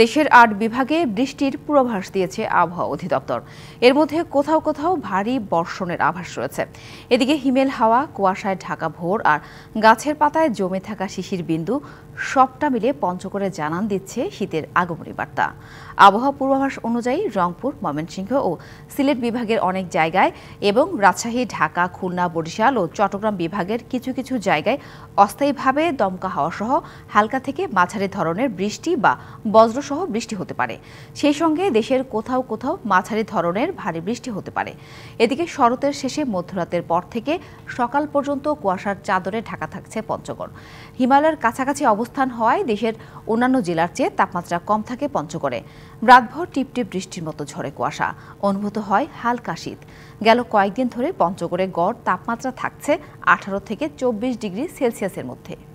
দেশের আট বিভাগে বৃষ্টির পূর্বাভাস দিয়েছে আবহাওয়া অধিদপ্তর এর মধ্যে কোথাও কোথাও ভারী বর্ষণের আভাস রয়েছে এদিকে হিমেল হাওয়া কুয়াশায় ঢাকা ভোর আর গাছের পাতায় জমে থাকা শিশির বিন্দু সবটা মিলে পঞ্চকরে জানান দিচ্ছে শীতের আগমনী বার্তা আবহাওয়া পূর্বাভাস অনুযায়ী রংপুর ময়মনসিংহ ও সিলেট বিভাগের অনেক জায়গায় এবং রাজশাহী ঢাকা খুলনা বরিশাল ও চট্টগ্রাম বিভাগের কিছু কিছু জায়গায় অস্থায়ীভাবে দমকা হাওয়াসহ হালকা থেকে মাঝারি ধরনের বৃষ্টি বা বজ্র সহ বৃষ্টি হতে পারে সেই সঙ্গে দেশের কোথাও কোথাও মাঝারি ধরনের ভারী বৃষ্টি হতে পারে এদিকে শরতের শেষে মধ্যরাতের পর থেকে সকাল পর্যন্ত কুয়াশার চাদরে ঢাকা থাকছে পঞ্চগড় হিমালয়ের কাছাকাছি অবস্থান হওয়ায় দেশের অন্যান্য জেলার চেয়ে তাপমাত্রা কম থাকে পঞ্চগড়ে রাতভর টিপটিপ বৃষ্টির মতো ঝরে কুয়াশা অনুভূত হয় হালকা শীত গেল কয়েকদিন ধরে পঞ্চগড়ে গড় তাপমাত্রা থাকছে আঠারো থেকে চব্বিশ ডিগ্রি সেলসিয়াসের মধ্যে